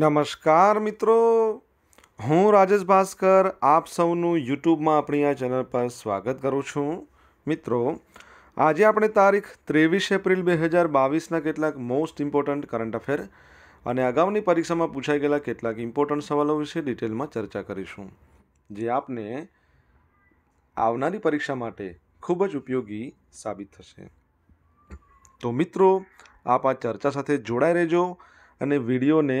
નમસ્કાર મિત્રો હું રાજેશ ભાસ્કર આપ સૌનું યુટ્યુબમાં આપણી આ ચેનલ પર સ્વાગત કરું છું મિત્રો આજે આપણે તારીખ ત્રેવીસ એપ્રિલ બે હજાર બાવીસના કેટલાક મોસ્ટ ઇમ્પોર્ટન્ટ કરંટ અફેર અને અગાઉની પરીક્ષામાં પૂછાઈ ગયેલા કેટલાક ઇમ્પોર્ટન્ટ સવાલો વિશે ડિટેલમાં ચર્ચા કરીશું જે આપને આવનારી પરીક્ષા માટે ખૂબ જ ઉપયોગી સાબિત થશે તો મિત્રો આપ આ ચર્ચા સાથે જોડાઈ રહેજો અને વિડીયોને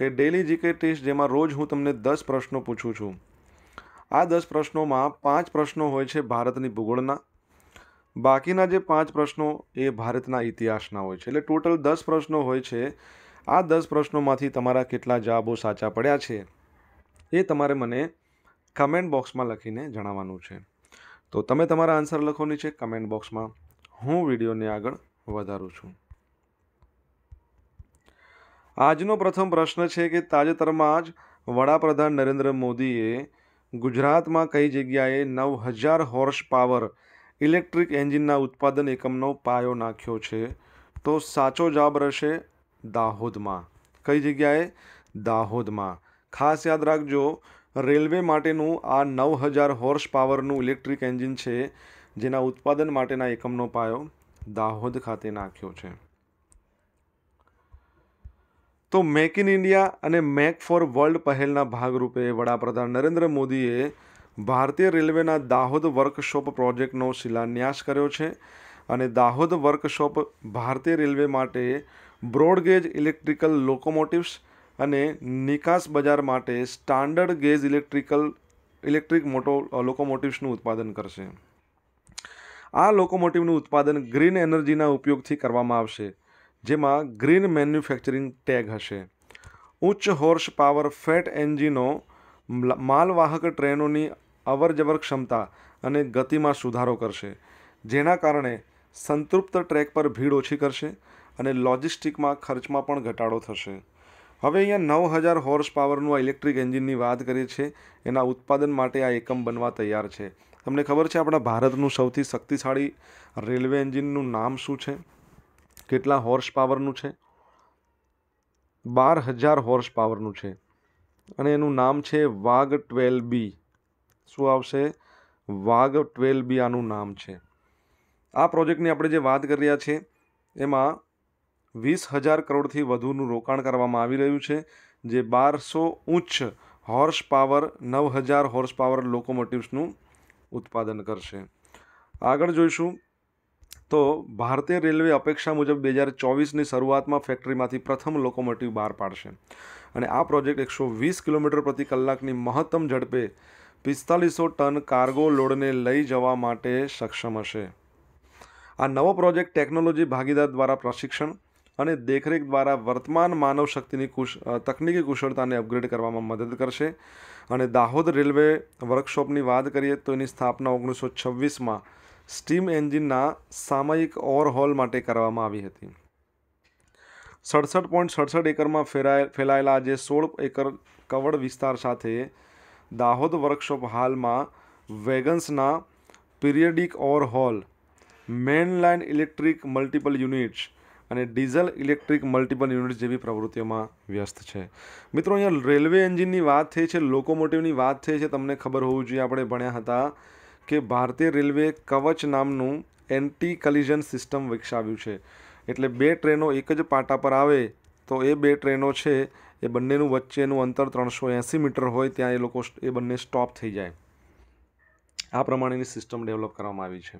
કે ડેલી જીકે ટેસ્ટ જેમાં રોજ હું તમને દસ પ્રશ્નો પૂછું છું આ દસ પ્રશ્નોમાં પાંચ પ્રશ્નો હોય છે ભારતની ભૂગોળના બાકીના જે પાંચ પ્રશ્નો એ ભારતના ઇતિહાસના હોય છે એટલે ટોટલ દસ પ્રશ્નો હોય છે આ દસ પ્રશ્નોમાંથી તમારા કેટલા જવાબો સાચા પડ્યા છે એ તમારે મને કમેન્ટ બોક્સમાં લખીને જણાવવાનું છે તો તમે તમારા આન્સર લખો નીચે કમેન્ટ બોક્સમાં હું વિડીયોને આગળ વધારું છું આજનો પ્રથમ પ્રશ્ન છે કે તાજેતરમાં જ વડાપ્રધાન નરેન્દ્ર મોદીએ ગુજરાતમાં કઈ જગ્યાએ નવ હજાર હોર્સ પાવર ઇલેક્ટ્રિક એન્જિનના ઉત્પાદન એકમનો પાયો નાખ્યો છે તો સાચો જવાબ રહેશે દાહોદમાં કઈ જગ્યાએ દાહોદમાં ખાસ યાદ રાખજો રેલવે માટેનું આ નવ હજાર હોર્સ પાવરનું ઇલેક્ટ્રિક એન્જિન છે જેના ઉત્પાદન માટેના એકમનો પાયો દાહોદ ખાતે નાખ્યો છે તો મેક ઇન ઇન્ડિયા અને મેક ફોર વર્લ્ડ પહેલના ભાગરૂપે વડાપ્રધાન નરેન્દ્ર મોદીએ ભારતીય રેલવેના દાહોદ વર્કશોપ પ્રોજેક્ટનો શિલાન્યાસ કર્યો છે અને દાહોદ વર્કશોપ ભારતીય રેલવે માટે બ્રોડગેજ ઇલેક્ટ્રિકલ લોકોમોટિવ્સ અને નિકાસ બજાર માટે સ્ટાન્ડર્ડ ગેજ ઇલેક્ટ્રિકલ ઇલેક્ટ્રિક મોટો લોકોમોટિવ્સનું ઉત્પાદન કરશે આ લોકોમોટિવનું ઉત્પાદન ગ્રીન એનર્જીના ઉપયોગથી કરવામાં આવશે જેમાં ગ્રીન મેન્યુફેક્ચરિંગ ટેગ હશે ઉચ્ચ હોર્સ પાવર ફેટ એન્જિનો માલવાહક ટ્રેનોની અવરજવર ક્ષમતા અને ગતિમાં સુધારો કરશે જેના કારણે સંતૃપ્ત ટ્રેક પર ભીડ ઓછી કરશે અને લોજિસ્ટિકમાં ખર્ચમાં પણ ઘટાડો થશે હવે અહીંયા નવ હજાર હોર્સ પાવરનું આ ઇલેક્ટ્રિક એન્જિનની વાત કરીએ છીએ એના ઉત્પાદન માટે આ એકમ બનવા તૈયાર છે તમને ખબર છે આપણા ભારતનું સૌથી શક્તિશાળી રેલવે એન્જિનનું નામ શું છે કેટલા હોર્સ પાવરનું છે બાર હજાર હોર્સ પાવરનું છે અને એનું નામ છે વાઘ ટ્વેલ બી શું આવશે વાઘ ટ્વેલ બી આનું નામ છે આ પ્રોજેક્ટની આપણે જે વાત કરી રહ્યા છે એમાં વીસ હજાર કરોડથી વધુનું રોકાણ કરવામાં આવી રહ્યું છે જે બારસો ઉચ્ચ હોર્સ પાવર નવ હજાર હોર્સ પાવર લોકોમોટિવ્સનું ઉત્પાદન કરશે આગળ જોઈશું તો ભારતીય રેલવે અપેક્ષા મુજબ બે હજાર ચોવીસની શરૂઆતમાં ફેક્ટરીમાંથી પ્રથમ લોકોમોટિવ બહાર પાડશે અને આ પ્રોજેક્ટ એકસો વીસ કિલોમીટર પ્રતિ કલાકની મહત્તમ ઝડપે પિસ્તાલીસો ટન કાર્ગો લોડને લઈ જવા માટે સક્ષમ હશે આ નવો પ્રોજેક્ટ ટેકનોલોજી ભાગીદાર દ્વારા પ્રશિક્ષણ અને દેખરેખ દ્વારા વર્તમાન માનવ શક્તિની કુશ તકનિકી કુશળતાને અપગ્રેડ કરવામાં મદદ કરશે અને દાહોદ રેલવે વર્કશોપની વાત કરીએ તો એની સ્થાપના ઓગણીસો છવ્વીસમાં સ્ટીમ એન્જિનના સામયિક ઓવરહોલ માટે કરવામાં આવી હતી સડસઠ પોઈન્ટ સડસઠ એકરમાં ફેરાય ફેલાયેલા જે સોળ એકર કવડ વિસ્તાર સાથે દાહોદ વર્કશોપ હાલમાં વેગન્સના periodic overhaul line electric multiple units અને ડીઝલ ઇલેક્ટ્રિક મલ્ટિપલ યુનિટ જેવી પ્રવૃત્તિઓમાં વ્યસ્ત છે મિત્રો અહીંયા રેલવે એન્જિનની વાત થઈ છે લોકોમોટિવની વાત થઈ છે તમને ખબર હોવું જોઈએ આપણે ભણ્યા હતા કે ભારતીય રેલવે કવચ નામનું એન્ટી કલિઝન સિસ્ટમ વિકસાવ્યું છે એટલે બે ટ્રેનો એક જ પાટા પર આવે તો એ બે ટ્રેનો છે એ બંનેનું વચ્ચેનું અંતર ત્રણસો એંસી મીટર હોય ત્યાં એ લોકો એ બંને સ્ટોપ થઈ જાય આ પ્રમાણેની સિસ્ટમ ડેવલપ કરવામાં આવી છે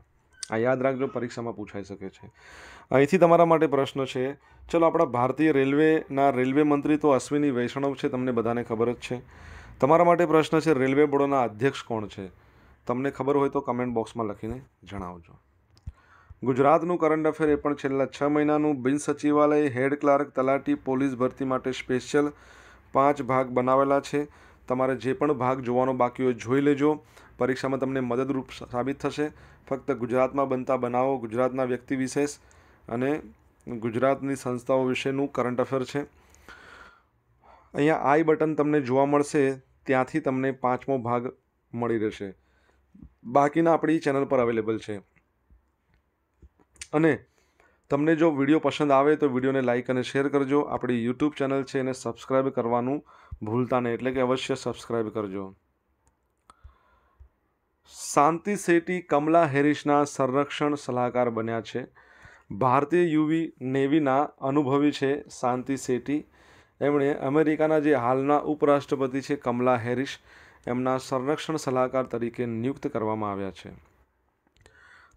આ યાદ રાખજો પરીક્ષામાં પૂછાઈ શકે છે અહીંથી તમારા માટે પ્રશ્ન છે ચલો આપણા ભારતીય રેલવેના રેલવે મંત્રી તો અશ્વિની વૈષ્ણવ છે તમને બધાને ખબર જ છે તમારા માટે પ્રશ્ન છે રેલવે બોર્ડના અધ્યક્ષ કોણ છે તમને ખબર હોય તો કમેન્ટ બોક્સમાં લખીને જણાવજો ગુજરાતનું કરંટ અફેર એ પણ છેલ્લા છ મહિનાનું બિન સચિવાલય હેડ ક્લાર્ક તલાટી પોલીસ ભરતી માટે સ્પેશિયલ પાંચ ભાગ બનાવેલા છે તમારે જે પણ ભાગ જોવાનો બાકી હોય જોઈ લેજો પરીક્ષામાં તમને મદદરૂપ સાબિત થશે ફક્ત ગુજરાતમાં બનતા બનાવો ગુજરાતના વ્યક્તિ વિશેષ અને ગુજરાતની સંસ્થાઓ વિશેનું કરંટ અફેર છે અહીંયા આઈ બટન તમને જોવા મળશે ત્યાંથી તમને પાંચમો ભાગ મળી રહેશે બાકીના આપણી ચેનલ પર અવેલેબલ છે અને તમને જો વિડીયો પસંદ આવે તો વિડીયોને લાઇક અને શેર કરજો આપણી યુટ્યુબ ચેનલ છે એને સબસ્ક્રાઈબ કરવાનું ભૂલતા નહીં એટલે કે અવશ્ય સબસ્ક્રાઈબ કરજો શાંતિ શેટ્ટી કમલા હેરિસના સંરક્ષણ સલાહકાર બન્યા છે ભારતીય યુવી નેવીના અનુભવી છે શાંતિ શેટ્ટી એમણે અમેરિકાના જે હાલના ઉપરાષ્ટ્રપતિ છે કમલા હેરિસ એમના સંરક્ષણ સલાહકાર તરીકે નિયુક્ત કરવામાં આવ્યા છે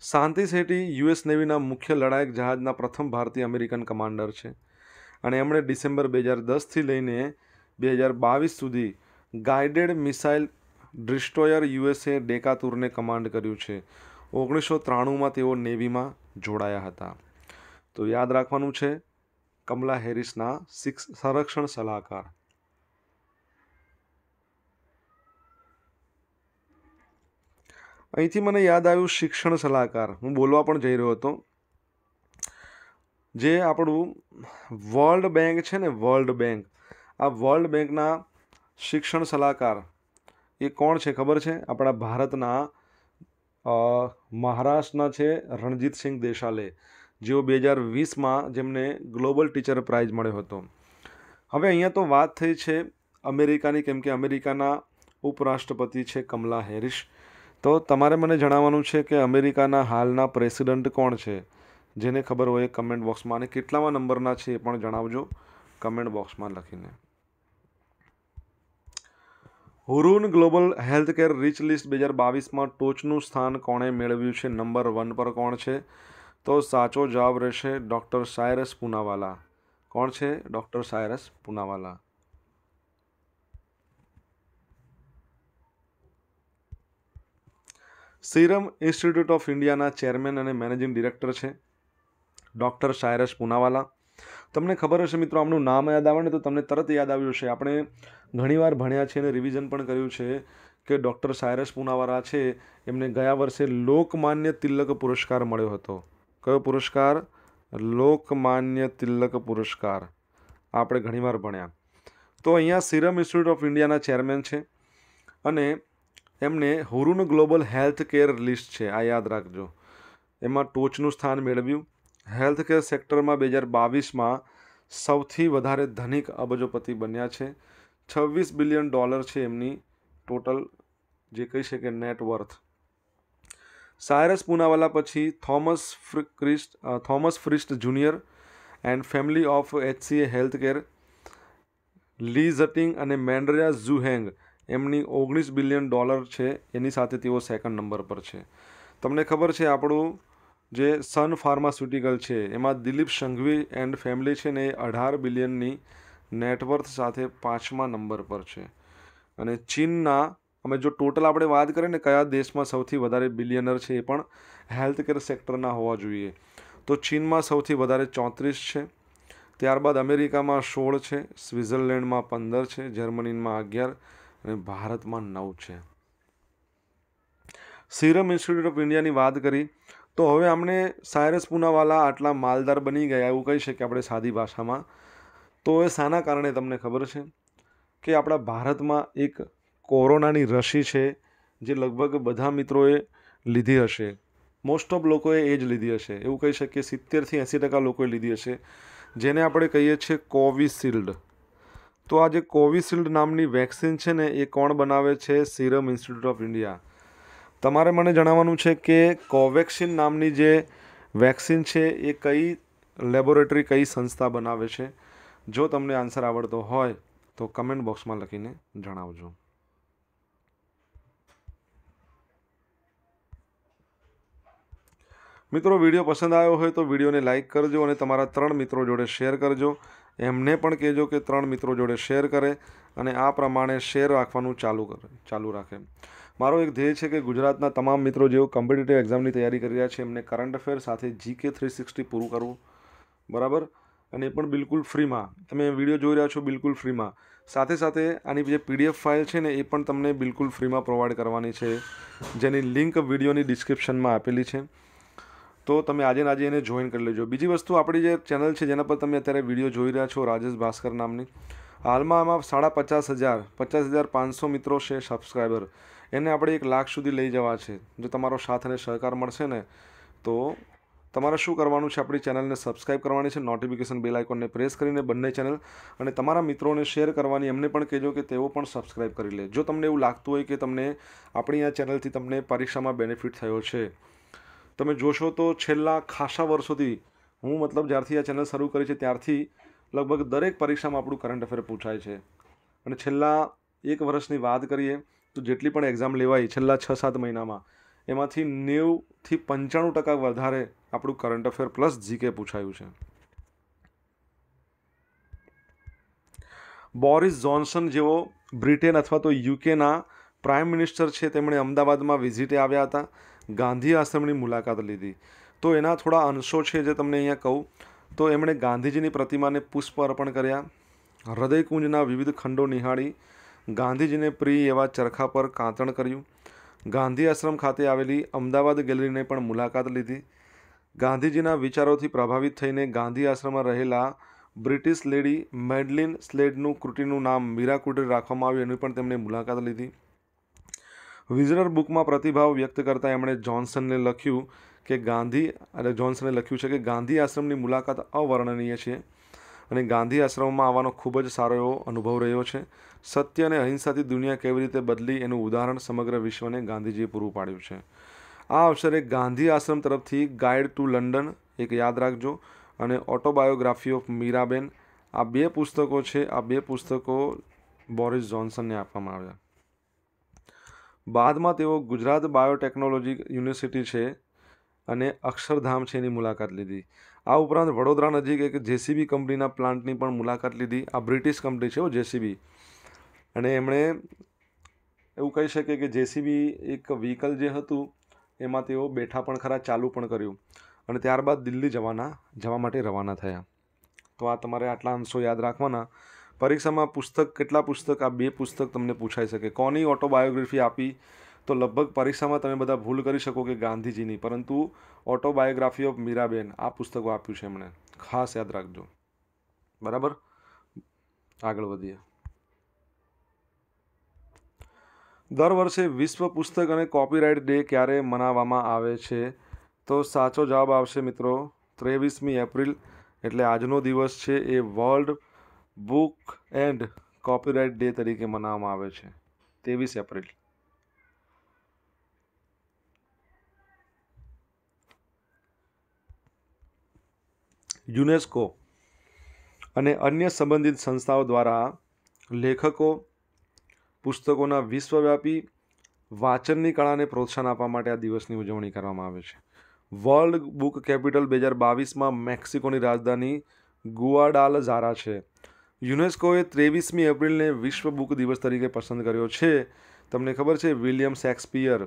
શાંતિ શેટ્ટી યુએસ નેવીના મુખ્ય લડાયક જહાજના પ્રથમ ભારતીય અમેરિકન કમાન્ડર છે અને એમણે ડિસેમ્બર બે હજાર દસથી લઈને બે હજાર બાવીસ સુધી ગાઈડેડ મિસાઇલ ડિસ્ટ્રોયર યુએસએ ડેકાતુરને કમાન્ડ કર્યું છે ઓગણીસો ત્રાણુંમાં તેઓ નેવીમાં જોડાયા હતા તો યાદ રાખવાનું છે કમલા હેરિસના સિક્સ સંરક્ષણ સલાહકાર અહીંથી મને યાદ આવ્યું શિક્ષણ સલાહકાર હું બોલવા પણ જઈ રહ્યો હતો જે આપણું વર્લ્ડ બેંક છે ને વર્લ્ડ બેંક આ વર્લ્ડ બેંકના શિક્ષણ સલાહકાર એ કોણ છે ખબર છે આપણા ભારતના મહારાષ્ટ્રના છે રણજીતસિંહ દેશાલે જેઓ બે હજાર વીસમાં જેમને ગ્લોબલ ટીચર પ્રાઇઝ મળ્યો હતો હવે અહીંયા તો વાત થઈ છે અમેરિકાની કેમ કે અમેરિકાના ઉપરાષ્ટ્રપતિ છે કમલા હેરિશ તો તમારે મને જણાવવાનું છે કે અમેરિકાના હાલના પ્રેસિડન્ટ કોણ છે જેને ખબર હોય કમેન્ટ બોક્સમાં અને કેટલામાં નંબરના છે એ પણ જણાવજો કમેન્ટ બોક્સમાં લખીને Hurun Global Healthcare rich list બે હજાર બાવીસમાં ટોચનું સ્થાન કોણે મેળવ્યું છે નંબર વન પર કોણ છે તો સાચો જવાબ રહેશે ડૉક્ટર સાયરસ પુનાવાલા કોણ છે doctor Cyrus Poonawalla Serum Institute of ઇન્ડિયાના ચેરમેન અને મેનેજિંગ ડિરેક્ટર છે ડૉક્ટર સાયરસ પુનાવાલા તમને ખબર હશે મિત્રો આમનું નામ યાદ આવે ને તો તમને તરત યાદ આવ્યું છે આપણે ઘણીવાર ભણ્યા છે અને રિવિઝન પણ કર્યું છે કે ડૉક્ટર સાયરસ પુનાવાલા છે એમને ગયા વર્ષે લોકમાન્ય તિલક પુરસ્કાર મળ્યો હતો કયો પુરસ્કાર લોકમાન્ય તિલક પુરસ્કાર આપણે ઘણીવાર ભણ્યા તો અહીંયા સિરમ ઇન્સ્ટિટ્યૂટ ઓફ ઇન્ડિયાના ચેરમેન છે અને એમને Hurun Global health care list છે આ યાદ રાખજો એમાં ટોચનું સ્થાન મેળવ્યું હેલ્થ કેર સેક્ટરમાં બે હજાર બાવીસમાં સૌથી વધારે ધનિક અબજોપતિ બન્યા છે છવ્વીસ બિલિયન ડોલર છે એમની ટોટલ જે કહી શકે નેટવર્થ સાયરસ પૂનાવાલા પછી Thomas Christ Thomas Frist junior and family of HCA health care Li Xiting અને મેન્ડ્રિયા ઝુહેંગ એમની ઓગણીસ બિલિયન ડોલર છે એની સાથે તેઓ સેકન્ડ નંબર પર છે તમને ખબર છે આપણું જે સન ફાર્માસ્યુટિકલ છે એમાં દિલીપ સંઘવી એન્ડ ફેમિલી છે ને એ અઢાર બિલિયનની નેટવર્થ સાથે પાંચમા નંબર પર છે અને ચીનના અમે જો ટોટલ આપણે વાત કરીએ ને કયા દેશમાં સૌથી વધારે બિલિયનર છે એ પણ હેલ્થકેર સેક્ટરના હોવા જોઈએ તો ચીનમાં સૌથી વધારે ચોત્રીસ છે ત્યારબાદ અમેરિકામાં સોળ છે સ્વિટ્ઝરલેન્ડમાં પંદર છે જર્મનીમાં અગિયાર અને ભારતમાં નવ છે સિરમ ઇન્સ્ટિટ્યૂટ ઓફ ઇન્ડિયાની વાત કરી તો હવે આપણે સાયરસ પૂનાવાલા આટલા માલદાર બની ગયા એવું કહી શકીએ આપણે સાદી ભાષામાં તો એ શાના કારણે તમને ખબર છે કે આપણા ભારતમાં એક કોરોનાની રસી છે જે લગભગ બધા મિત્રોએ લીધી હશે મોસ્ટ ઓફ લોકોએ એ જ લીધી હશે એવું કહી શકીએ સિત્તેરથી એંસી ટકા લોકોએ લીધી હશે જેને આપણે કહીએ છીએ કોવિશિલ્ડ તો આ જે કોવિશિલ્ડ નામની વેક્સિન છે ને એ કોણ બનાવે છે સિરમ ઇન્સ્ટિટ્યૂટ ઓફ ઇન્ડિયા તમારે મને જણાવવાનું છે કે કોવેક્સિન નામની જે વેક્સિન છે એ કઈ લેબોરેટરી કઈ સંસ્થા બનાવે છે જો તમને આન્સર આવડતો હોય તો કમેન્ટ બોક્સમાં લખીને જણાવજો મિત્રો વિડીયો પસંદ આવ્યો હોય તો વિડીયોને લાઇક કરજો અને તમારા ત્રણ મિત્રો જોડે શેર કરજો એમને પણ કહેજો કે ત્રણ મિત્રો જોડે શેર કરે અને આ પ્રમાણે શેર રાખવાનું ચાલુ કરે ચાલુ રાખે મારો એક ધ્યેય છે કે ગુજરાતના તમામ મિત્રો જેઓ કોમ્પિટિટિવ એક્ઝામની તૈયારી કરી રહ્યા છે એમને કરંટ અફેર સાથે જીકે થ્રી સિક્સટી પૂરું કરવું બરાબર અને એ પણ બિલકુલ ફ્રીમાં તમે વિડીયો જોઈ રહ્યા છો બિલકુલ ફ્રીમાં સાથે સાથે આની જે પીડીએફ ફાઇલ છે ને એ પણ તમને બિલકુલ ફ્રીમાં પ્રોવાઈડ કરવાની છે જેની લિંક વિડીયોની ડિસ્ક્રિપ્શનમાં આપેલી છે તો તમે આજે આજે એને જોઈન કરી લેજો બીજી વસ્તુ આપણી જે ચેનલ છે જેના પર તમે અત્યારે વિડીયો જોઈ રહ્યા છો રાજેશ ભાસ્કર નામની હાલમાં આમાં સાડા પચાસ હજાર પચાસ હજાર પાંચસો મિત્રો છે સબસ્ક્રાઈબર એને આપણે એક લાખ સુધી લઈ જવા છે જો તમારો સાથ અને સહકાર મળશે ને તો તમારે શું કરવાનું છે આપણી ચેનલને સબસ્ક્રાઈબ કરવાની છે નોટિફિકેશન બેલ આઇકોનને પ્રેસ કરીને બંને ચેનલ અને તમારા મિત્રોને શેર કરવાની એમને પણ કહેજો કે તેઓ પણ સબસ્ક્રાઇબ કરી લે જો તમને એવું લાગતું હોય કે તમને આપણી આ ચેનલથી તમને પરીક્ષામાં બેનિફિટ થયો છે તમે જોશો તો છેલ્લા ખાસા વર્ષોથી હું મતલબ જ્યારથી આ ચેનલ શરૂ કરી છે ત્યારથી લગભગ દરેક પરીક્ષામાં આપણું કરંટ અફેર પૂછાય છે અને છેલ્લા એક વર્ષની વાત કરીએ તો જેટલી પણ એક્ઝામ લેવાય છેલ્લા છ સાત મહિનામાં એમાંથી નેવુંથી પંચાણું ટકા વધારે આપણું કરંટ અફેર પ્લસ જીકે પૂછાયું છે બોરિસ જોન્સન જેવો બ્રિટેન અથવા તો યુકેના પ્રાઇમ મિનિસ્ટર છે તેમણે અમદાવાદમાં વિઝિટે આવ્યા હતા ગાંધી આશ્રમની મુલાકાત લીધી તો એના થોડા અંશો છે જે તમને અહીંયા કહું તો એમણે ગાંધીજીની પ્રતિમાને પુષ્પ અર્પણ કર્યા હૃદયકુંજના વિવિધ ખંડો નિહાળી ગાંધીજીને પ્રિય એવા ચરખા પર કાંતણ કર્યું ગાંધી આશ્રમ ખાતે આવેલી અમદાવાદ ગેલેરીને પણ મુલાકાત લીધી ગાંધીજીના વિચારોથી પ્રભાવિત થઈને ગાંધી આશ્રમમાં રહેલા બ્રિટિશ લેડી મેડલિન સ્લેડનું કૃતિનું નામ મીરા રાખવામાં આવ્યું એની પણ તેમણે મુલાકાત લીધી વિઝનર બુકમાં પ્રતિભાવ વ્યક્ત કરતાં એમણે જોન્સનને લખ્યું કે ગાંધી અને જોન્સને લખ્યું છે કે ગાંધી આશ્રમની મુલાકાત અવર્ણનીય છે અને ગાંધી આશ્રમમાં આવવાનો ખૂબ જ સારો એવો અનુભવ રહ્યો છે સત્ય અને અહિંસાથી દુનિયા કેવી રીતે બદલી એનું ઉદાહરણ સમગ્ર વિશ્વને ગાંધીજીએ પૂરું પાડ્યું છે આ અવસરે ગાંધી આશ્રમ તરફથી ગાઈડ ટુ લંડન એક યાદ રાખજો અને ઓટોબાયોગ્રાફી ઓફ મીરાબેન આ બે પુસ્તકો છે આ બે પુસ્તકો બોરિસ જોન્સનને આપવામાં આવ્યા બાદમાં તેઓ ગુજરાત બાયોટેકનોલોજી યુનિવર્સિટી છે અને અક્ષરધામ છે એની મુલાકાત લીધી આ ઉપરાંત વડોદરા નજીક એક જેસીબી કંપનીના પ્લાન્ટની પણ મુલાકાત લીધી આ બ્રિટિશ કંપની છે જેસીબી અને એમણે એવું કહી શકે કે જેસીબી એક વ્હીકલ જે હતું એમાં તેઓ બેઠા પણ ખરા ચાલુ પણ કર્યું અને ત્યારબાદ દિલ્હી જવાના જવા માટે રવાના થયા તો આ તમારે આટલા અંશો યાદ રાખવાના પરીક્ષામાં પુસ્તક કેટલા પુસ્તક આ બે પુસ્તક તમને પૂછાઈ શકે કોની ઓટોબાયોગ્રાફી આપી તો લગભગ પરીક્ષામાં તમે બધા ભૂલ કરી શકો કે ગાંધીજીની પરંતુ ઓટોબાયોગ્રાફી ઓફ મીરાબેન આ પુસ્તકો આપ્યું છે એમણે ખાસ યાદ રાખજો બરાબર આગળ વધીએ દર વર્ષે વિશ્વ પુસ્તક અને કોપીરાઇટ ડે ક્યારે મનાવવામાં આવે છે તો સાચો જવાબ આવશે મિત્રો ત્રેવીસમી એપ્રિલ એટલે આજનો દિવસ છે એ world book and copyright day તરીકે મનાવવામાં આવે છે ત્રેવીસ એપ્રિલ યુનેસ્કો અને અન્ય સંબંધિત સંસ્થાઓ દ્વારા લેખકો પુસ્તકોના વિશ્વવ્યાપી વાંચનની કળાને પ્રોત્સાહન આપવા માટે આ દિવસની ઉજવણી કરવામાં આવે છે વર્લ્ડ બુક કેપિટલ બે હજાર બાવીસમાં મેક્સિકોની રાજધાની ગુઆડાલઝારા છે યુનેસ્કોએ ત્રેવીસમી એપ્રિલને વિશ્વ બુક દિવસ તરીકે પસંદ કર્યો છે તમને ખબર છે વિલિયમ શેક્સપિયર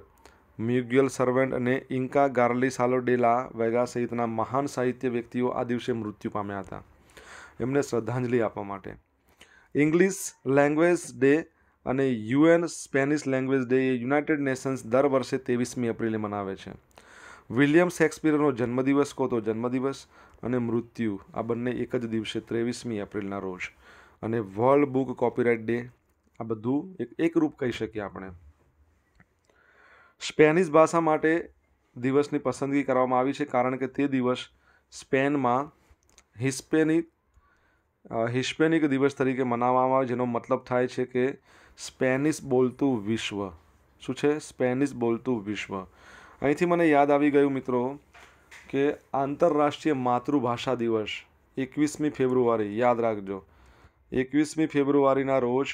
મ્યુગ્યુઅલ સર્વેન્ટ અને ઇન્કા ગાર્લી સાલો ડેલા વેગા સહિતના મહાન સાહિત્ય વ્યક્તિઓ આ દિવસે મૃત્યુ પામ્યા હતા એમને શ્રદ્ધાંજલિ આપવા માટે ઇંગ્લિશ લેંગ્વેજ ડે અને યુએન સ્પેનિશ લેંગ્વેજ ડે એ યુનાઇટેડ નેશન્સ દર વર્ષે ત્રેવીસમી એપ્રિલે મનાવે છે વિલિયમ શેક્સપિયરનો જન્મદિવસ કહો તો જન્મદિવસ અને મૃત્યુ આ બંને એક જ દિવસે ત્રેવીસમી એપ્રિલના રોજ અને વર્લ્ડ બુક કોપીરાઇટ ડે આ બધું એક એકરૂપ કહી શકીએ આપણે સ્પેનિશ ભાષા માટે દિવસની પસંદગી કરવામાં આવી છે કારણ કે તે દિવસ સ્પેનમાં હિસ્પેનિક હિસ્પેનિક દિવસ તરીકે મનાવવામાં આવે જેનો મતલબ થાય છે કે સ્પેનિશ બોલતું વિશ્વ શું છે સ્પેનિશ બોલતું વિશ્વ અહીંથી મને યાદ આવી ગયું મિત્રો કે આંતરરાષ્ટ્રીય માતૃભાષા દિવસ એકવીસમી ફેબ્રુઆરી યાદ રાખજો એકવીસમી ફેબ્રુઆરીના રોજ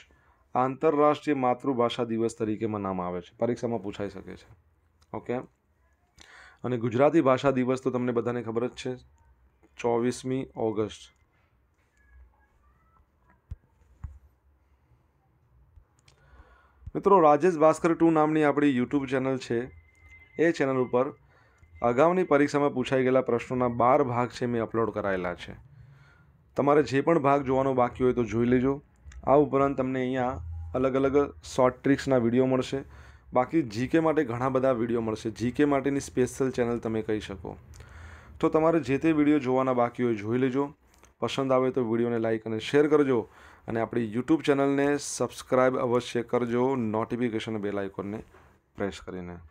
આંતરરાષ્ટ્રીય માતૃભાષા દિવસ તરીકે મનાવવામાં આવે છે પરીક્ષામાં પૂછાઈ શકે છે ઓકે અને ગુજરાતી ભાષા દિવસ તો તમને બધાને ખબર જ છે ચોવીસમી ઓગસ્ટ મિત્રો રાજેશ ભાસ્કર ટુ નામની આપણી યુટ્યુબ ચેનલ છે એ ચેનલ ઉપર અગાઉની પરીક્ષામાં પૂછાઈ ગયેલા પ્રશ્નોના બાર ભાગ છે મેં અપલોડ કરાયેલા છે તમારે જે પણ ભાગ જોવાનો બાકી હોય તો જોઈ લેજો આ ઉપરાંત તમને અહીંયા અલગ અલગ શોર્ટ ટ્રિક્સના વિડીયો મળશે બાકી જીકે માટે ઘણા બધા વિડીયો મળશે જીકે માટેની સ્પેશિયલ ચેનલ તમે કહી શકો તો તમારે જે તે વિડીયો જોવાના બાકી હોય જોઈ લેજો પસંદ આવે તો વિડીયોને લાઈક અને શેર કરજો અને આપણી યુટ્યુબ ચેનલને સબસ્ક્રાઈબ અવશ્ય કરજો નોટિફિકેશન બેલ આઇકોનને પ્રેસ કરીને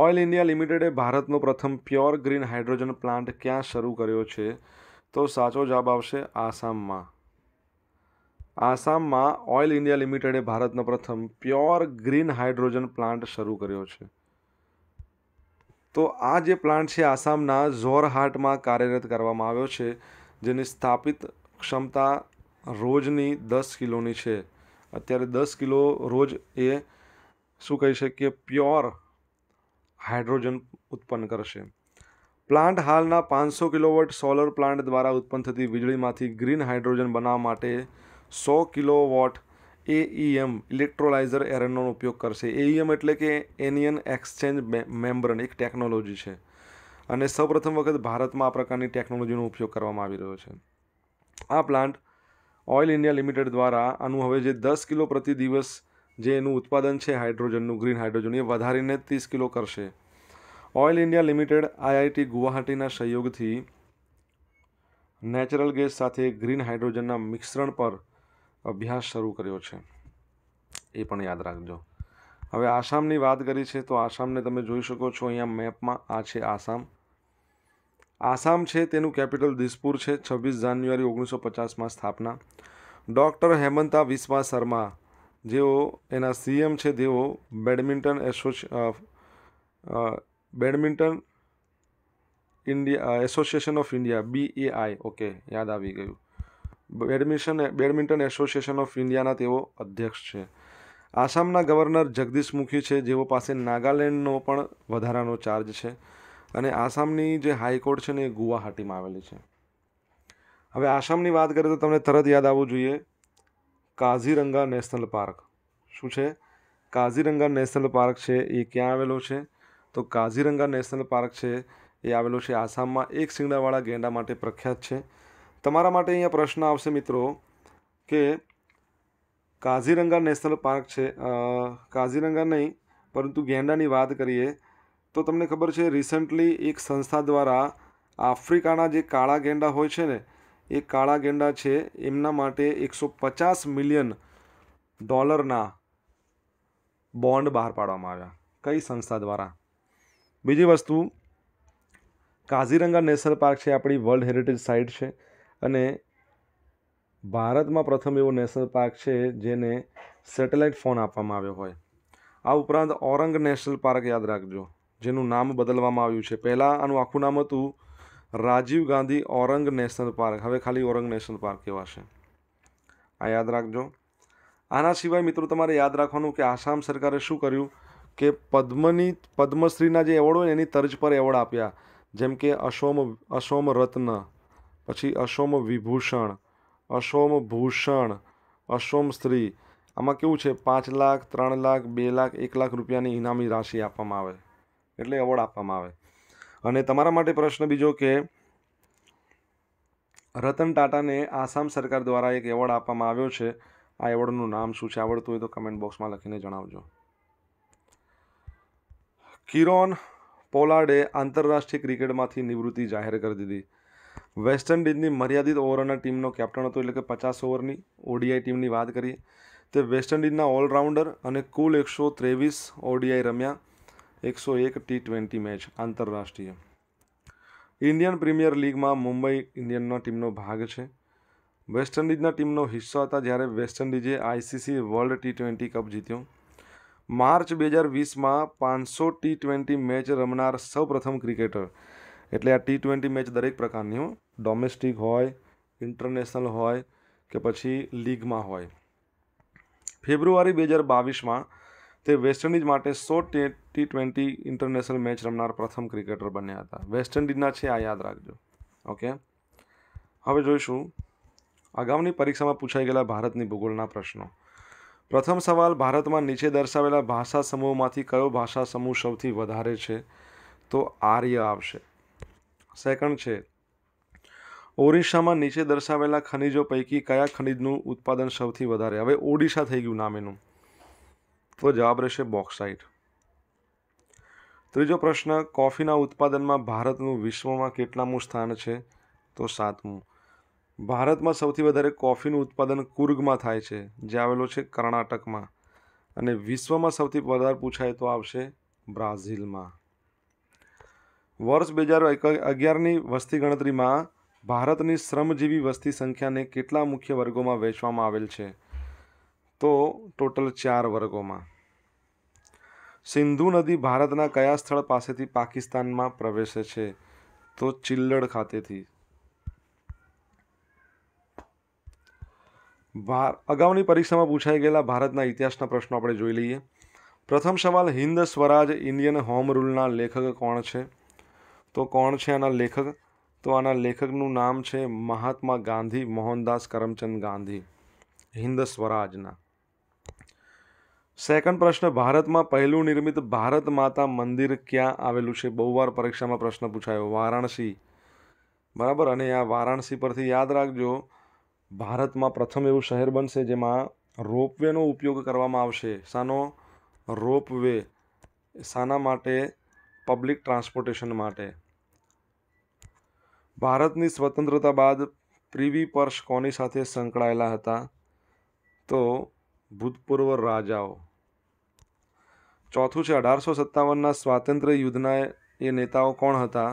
ઓઇલ ઇન્ડિયા લિમિટેડે ભારતનો પ્રથમ પ્યોર ગ્રીન હાઇડ્રોજન પ્લાન્ટ ક્યાં શરૂ કર્યો છે તો સાચો જવાબ આવશે આસામમાં આસામમાં ઓઇલ ઇન્ડિયા લિમિટેડે ભારતનો પ્રથમ પ્યોર ગ્રીન હાઇડ્રોજન પ્લાન્ટ શરૂ કર્યો છે તો આ જે પ્લાન્ટ છે આસામના ઝોરહાટમાં કાર્યરત કરવામાં આવ્યો છે જેની સ્થાપિત ક્ષમતા રોજની દસ કિલોની છે અત્યારે દસ કિલો રોજ એ શું કહી શકીએ પ્યોર હાઇડ્રોજન ઉત્પન્ન કરશે પ્લાન્ટ હાલના પાંચસો કિલોવોટ સોલર પ્લાન્ટ દ્વારા ઉત્પન્ન થતી વીજળીમાંથી ગ્રીન હાઇડ્રોજન બનાવવા માટે સો કિલોવોટ એઈએમ e ઇલેક્ટ્રોલાઇઝર એરનનો ઉપયોગ કરશે એઈએમ e એટલે કે એનિયન એક્સચેન્જ મેમ્બ્રન એક ટેકનોલોજી છે અને સૌપ્રથમ વખત ભારતમાં આ પ્રકારની ટેકનોલોજીનો ઉપયોગ કરવામાં આવી રહ્યો છે આ પ્લાન્ટ ઓઇલ ઇન્ડિયા લિમિટેડ દ્વારા આનું હવે જે દસ કિલો પ્રતિ દિવસ જે એનું ઉત્પાદન છે હાઇડ્રોજનનું ગ્રીન હાઇડ્રોજન એ વધારીને ત્રીસ કિલો કરશે ઓઇલ ઇન્ડિયા લિમિટેડ આઈઆઈટી ગુવાહાટીના સહયોગથી નેચરલ ગેસ સાથે ગ્રીન હાઇડ્રોજનના મિશ્રણ પર અભ્યાસ શરૂ કર્યો છે એ પણ યાદ રાખજો હવે આસામની વાત કરી છે તો આસામને તમે જોઈ શકો છો અહીંયા મેપમાં આ છે આસામ આસામ છે તેનું કેપિટલ દિસપુર છે છવ્વીસ જાન્યુઆરી ઓગણીસો પચાસમાં સ્થાપના ડૉક્ટર હેમંતા વિશ્વા શર્મા જેઓ એના સીએમ છે તેઓ badminton associ badminton India association of India BAI okay યાદ આવી ગયું બેડમિશન બેડમિન્ટન એસોસિએશન ઓફ ઇન્ડિયાના તેઓ અધ્યક્ષ છે આસામના ગવર્નર જગદીશ મુખી છે જેઓ પાસે નાગાલેન્ડનો પણ વધારાનો ચાર્જ છે અને આસામની જે હાઈકોર્ટ છે ને એ ગુવાહાટીમાં આવેલી છે હવે આસામની વાત કરીએ તો તમને તરત યાદ આવવું જોઈએ કાઝીરંગા નેશનલ પાર્ક શું છે કાઝીરંગા નેશનલ પાર્ક છે એ ક્યાં આવેલો છે તો કાઝીરંગા નેશનલ પાર્ક છે એ આવેલો છે આસામમાં એક શિંગડાવાળા ગેંડા માટે પ્રખ્યાત છે તમારા માટે અહીંયા પ્રશ્ન આવશે મિત્રો કે કાઝીરંગા નેશનલ પાર્ક છે કાઝીરંગા નહીં પરંતુ ગેંડાની વાત કરીએ તો તમને ખબર છે રિસન્ટલી એક સંસ્થા દ્વારા આફ્રિકાના જે કાળા ગેંડા હોય છે ને એ કાળા ગેંડા છે એમના માટે એકસો પચાસ મિલિયન ડોલરના બોન્ડ બહાર પાડવામાં આવ્યા કઈ સંસ્થા દ્વારા બીજી વસ્તુ કાઝીરંગા નેશનલ પાર્ક છે આપણી વર્લ્ડ હેરિટેજ સાઇટ છે અને ભારતમાં પ્રથમ એવો નેશનલ પાર્ક છે જેને સેટેલાઇટ ફોન આપવામાં આવ્યો હોય આ ઉપરાંત ઓરંગ નેશનલ પાર્ક યાદ રાખજો જેનું નામ બદલવામાં આવ્યું છે પહેલાં આનું આખું નામ હતું રાજીવ ગાંધી ઓરંગ નેશનલ પાર્ક હવે ખાલી ઓરંગ નેશનલ પાર્ક કહેવાશે આ યાદ રાખજો આના સિવાય મિત્રો તમારે યાદ રાખવાનું કે આસામ સરકારે શું કર્યું કે પદ્મની પદ્મશ્રીના જે એવોર્ડ હોય એની તર્જ પર એવોર્ડ આપ્યા જેમ કે અશોમ અશોમ રત્ન પછી અશોમ વિભૂષણ અશોમ ભૂષણ અશોમ સ્ત્રી આમાં કેવું છે પાંચ લાખ ત્રણ લાખ બે લાખ એક લાખ રૂપિયાની ઇનામી રાશિ આપવામાં આવે એટલે એવોર્ડ આપવામાં આવે અને તમારા માટે પ્રશ્ન બીજો કે રતન ટાટાને આસામ સરકાર દ્વારા એક એવોર્ડ આપવામાં આવ્યો છે આ એવોર્ડનું નામ શું છે આવડતું હોય તો કમેન્ટ બોક્સમાં લખીને જણાવજો કિરોન પોલાર્ડે આંતરરાષ્ટ્રીય ક્રિકેટમાંથી નિવૃત્તિ જાહેર કરી દીધી વેસ્ટ ઇન્ડિઝની મર્યાદિત ઓવરોના ટીમનો કેપ્ટન હતો એટલે કે પચાસ ઓવરની ઓડીઆઈ ટીમની વાત કરીએ તે વેસ્ટ ઇન્ડિઝના ઓલરાઉન્ડર અને કુલ એકસો ત્રેવીસ ઓડીઆઈ રમ્યા એકસો એક ટી ટ્વેન્ટી મેચ આંતરરાષ્ટ્રીય ઇન્ડિયન પ્રીમિયર લીગમાં મુંબઈ ઇન્ડિયનના ટીમનો ભાગ છે વેસ્ટ ઇન્ડિઝના ટીમનો હિસ્સો હતા જ્યારે વેસ્ટ ઇન્ડિઝે ICC world T twenty cup જીત્યો માર્ચ બે હજાર વીસમાં પાંચસો ટી ટ્વેન્ટી મેચ રમનાર સૌપ્રથમ ક્રિકેટર એટલે આ ટી ટ્વેન્ટી મેચ દરેક પ્રકારની ડોમેસ્ટિક હોય ઇન્ટરનેશનલ હોય કે પછી લીગમાં હોય ફેબ્રુઆરી બે હજાર બાવીસમાં તે વેસ્ટ ઇન્ડિઝ માટે સો ટી ટ્વેન્ટી ઇન્ટરનેશનલ મેચ રમનાર પ્રથમ ક્રિકેટર બન્યા હતા વેસ્ટ ઇન્ડિઝના છે આ યાદ રાખજો ઓકે હવે જોઈશું અગાઉની પરીક્ષામાં પૂછાઈ ગયેલા ભારતની ભૂગોળના પ્રશ્નો પ્રથમ સવાલ ભારતમાં નીચે દર્શાવેલા ભાષા સમૂહમાંથી કયો ભાષા સમૂહ સૌથી વધારે છે તો આર્ય આવશે સેકન્ડ છે ઓરિસ્સામાં નીચે દર્શાવેલા ખનિજો પૈકી કયા ખનિજનું ઉત્પાદન સૌથી વધારે હવે ઓડિશા થઈ ગયું નામ એનું તો જવાબ રહેશે બોક્સાઇટ ત્રીજો પ્રશ્ન કોફીના ઉત્પાદનમાં ભારતનું વિશ્વમાં કેટલામું સ્થાન છે તો સાતમું ભારતમાં સૌથી વધારે કોફીનું ઉત્પાદન કુર્ગમાં થાય છે જે આવેલો છે કર્ણાટકમાં અને વિશ્વમાં સૌથી વધારે પૂછાય તો આવશે બ્રાઝિલમાં વર્ષ બે હજાર અગિયારની વસ્તી ગણતરીમાં ભારતની શ્રમજીવી વસ્તી સંખ્યાને કેટલા મુખ્ય વર્ગોમાં વહેંચવામાં આવેલ છે તો ટોટલ ચાર વર્ગોમાં સિંધુ નદી ભારતના કયા સ્થળ પાસેથી પાકિસ્તાનમાં પ્રવેશે છે તો ચિલ્લડ ખાતેથી અગાઉની પરીક્ષામાં પૂછાઈ ગયેલા ભારતના ઇતિહાસના પ્રશ્નો આપણે જોઈ લઈએ પ્રથમ સવાલ હિન્દ સ્વરાજ ઇન્ડિયન હોમ રૂલના લેખક કોણ છે તો કોણ છે આના લેખક તો આના લેખકનું નામ છે મહાત્મા ગાંધી મોહનદાસ કરમચંદ ગાંધી હિન્દ સ્વરાજના સેકન્ડ પ્રશ્ન ભારતમાં પહેલું નિર્મિત ભારત માતા મંદિર ક્યાં આવેલું છે બહુ વાર પરીક્ષામાં પ્રશ્ન પૂછાયો વારાણસી બરાબર અને આ વારાણસી પરથી યાદ રાખજો ભારતમાં પ્રથમ એવું શહેર બનશે જેમાં રોપવેનો ઉપયોગ કરવામાં આવશે સાનો રોપવે સાના માટે પબ્લિક ટ્રાન્સપોર્ટેશન માટે ભારતની સ્વતંત્રતા બાદ પ્રીવી પર્શ કોની સાથે સંકળાયેલા હતા તો ભૂતપૂર્વ રાજાઓ ચોથું છે અઢારસો સત્તાવનના સ્વાતંત્ર્ય યુદ્ધના એ નેતાઓ કોણ હતા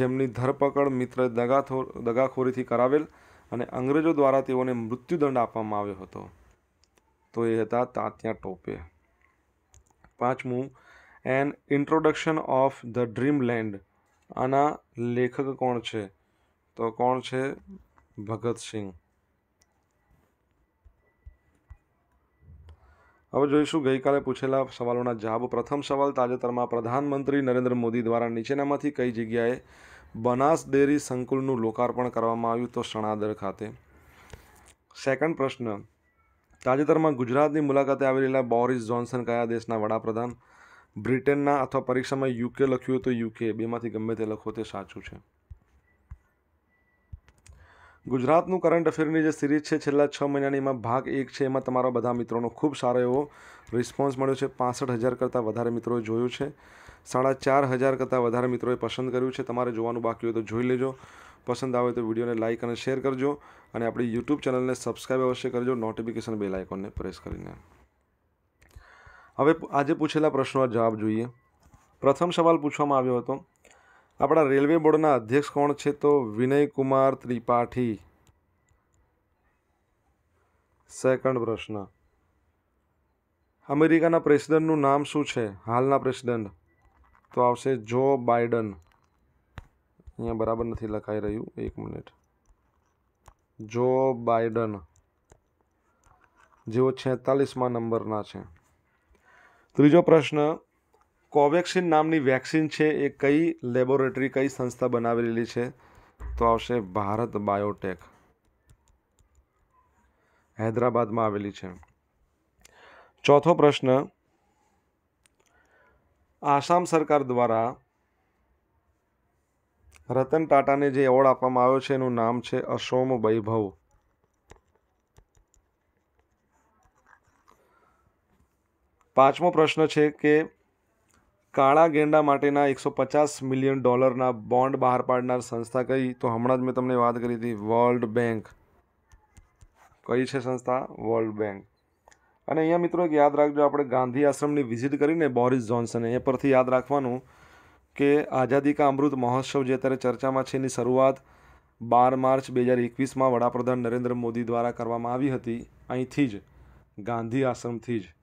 જેમની ધરપકડ મિત્ર દગાથો દગાખોરીથી કરાવેલ અને અંગ્રેજો દ્વારા તેઓને મૃત્યુદંડ આપવામાં આવ્યો હતો તો એ હતા તાત્યા ટોપે પાંચમું an introduction of the dream land આના લેખક કોણ છે તો કોણ છે ભગતસિંહ હવે જોઈશું ગઈકાલે પૂછેલા સવાલોના જવાબ પ્રથમ સવાલ તાજેતરમાં પ્રધાનમંત્રી નરેન્દ્ર મોદી દ્વારા નીચેનામાંથી કઈ જગ્યાએ બનાસ ડેરી સંકુલનું લોકાર્પણ કરવામાં આવ્યું તો સણાદર ખાતે સેકન્ડ પ્રશ્ન તાજેતરમાં ગુજરાતની મુલાકાતે આવી રહેલા બોરિસ જોન્સન કયા દેશના વડાપ્રધાન બ્રિટનના અથવા પરીક્ષામાં યુકે લખ્યું તો યુકે બેમાંથી ગમે તે લખો તે સાચું છે ગુજરાતનું કરંટ અફેરની જે સિરીઝ છે છેલ્લા છ મહિનાની એમાં ભાગ એક છે એમાં તમારા બધા મિત્રોનો ખૂબ સારો એવો રિસ્પોન્સ મળ્યો છે પાસઠ હજાર કરતાં વધારે મિત્રોએ જોયું છે સાડા ચાર હજાર કરતાં વધારે મિત્રોએ પસંદ કર્યું છે તમારે જોવાનું બાકી હોય તો જોઈ લેજો પસંદ આવે તો વિડીયોને લાઇક અને શેર કરજો અને આપણી યુટ્યુબ ચેનલને સબસ્ક્રાઈબ અવશ્ય કરજો નોટિફિકેશન બેલ આઇકોનને પ્રેસ કરીને હવે આજે પૂછેલા પ્રશ્નો જવાબ જોઈએ પ્રથમ સવાલ પૂછવામાં આવ્યો હતો આપણા રેલવે બોર્ડના અધ્યક્ષ કોણ છે તો વિનયકુમાર ત્રિપાઠી સેકન્ડ પ્રશ્ન અમેરિકાના પ્રેસિડેન્ટનું નામ શું છે હાલના પ્રેસિડેન્ટ તો આવશે જો બાઇડન અહીંયા બરાબર નથી લખાઈ રહ્યું એક મિનિટ જો બાઇડન જેઓ છેતાલીસમાં નંબરના છે ત્રીજો પ્રશ્ન કોવેક્સિન નામની વેક્સિન છે એ કઈ લેબોરેટરી કઈ સંસ્થા બનાવેલી છે તો આવશે ભારત બાયોટેક હૈદરાબાદમાં આવેલી છે ચોથો પ્રશ્ન આસામ સરકાર દ્વારા રતન ટાટાને જે એવોર્ડ આપવામાં આવ્યો છે એનું નામ છે અસોમ વૈભવ પાંચમો પ્રશ્ન છે કે કાળા ગેંડા માટેના એકસો પચાસ મિલિયન ડોલરના બોન્ડ બહાર પાડનાર સંસ્થા કઈ તો હમણાં જ મેં તમને વાત કરી હતી વર્લ્ડ બેંક કઈ છે સંસ્થા વર્લ્ડ બેંક અને અહીંયા મિત્રો એક યાદ રાખજો આપણે ગાંધી આશ્રમની વિઝિટ કરીને બોરિસ જોન્સને એ પરથી યાદ રાખવાનું કે આઝાદી કા અમૃત મહોત્સવ જે અત્યારે ચર્ચામાં છે એની શરૂઆત બાર માર્ચ બે હજાર એકવીસમાં વડાપ્રધાન નરેન્દ્ર મોદી દ્વારા કરવામાં આવી હતી અહીંથી જ ગાંધી આશ્રમથી જ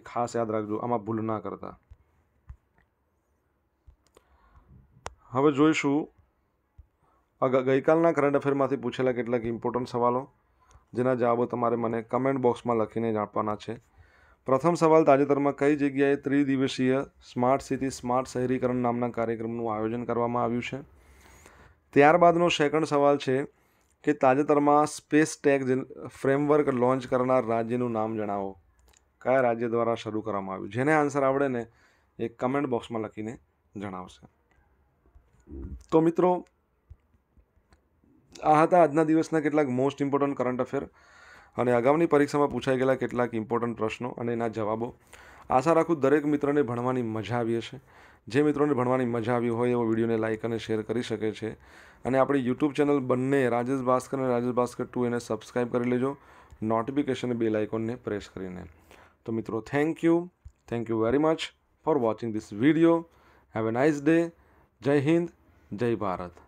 એ ખાસ યાદ રાખજો આમાં ભૂલ ના કરતા હવે જોઈશું ગઈકાલના કરંટ અફેરમાંથી પૂછેલા કેટલાક ઇમ્પોર્ટન્ટ સવાલો જેના જવાબો તમારે મને કમેન્ટ બોક્સમાં લખીને જાણવાના છે પ્રથમ સવાલ તાજેતરમાં કઈ જગ્યાએ ત્રિદિવસીય સ્માર્ટ સિટી સ્માર્ટ શહેરીકરણ નામના કાર્યક્રમનું આયોજન કરવામાં આવ્યું છે ત્યારબાદનો સેકન્ડ સવાલ છે કે તાજેતરમાં સ્પેસ ટેક ફ્રેમવર્ક લોન્ચ કરનાર રાજ્યનું નામ જણાવો કયા રાજ્ય દ્વારા શરૂ કરવામાં આવ્યું જેને આન્સર આવડે ને એ કમેન્ટ બોક્સમાં લખીને જણાવશે તો મિત્રો આ હતા આજના દિવસના કેટલાક મોસ્ટ ઇમ્પોર્ટન્ટ કરંટ અફેર અને અગાઉની પરીક્ષામાં પૂછાઈ ગયેલા કેટલાક ઇમ્પોર્ટન્ટ પ્રશ્નો અને એના જવાબો આશા રાખું દરેક મિત્રને ભણવાની મજા આવી હશે જે મિત્રોને ભણવાની મજા આવી હોય એવો વિડીયોને લાઇક અને શેર કરી શકે છે અને આપણી યુટ્યુબ ચેનલ બંને રાજેશ ભાસ્કર અને રાજેશ ભાસ્કર ટુ એને સબસ્ક્રાઈબ કરી લેજો નોટિફિકેશન બે લાઇકોનને પ્રેસ કરીને તો મિત્રો thank you thank you very much for watching this video have a nice day જય હિન્દ જય ભારત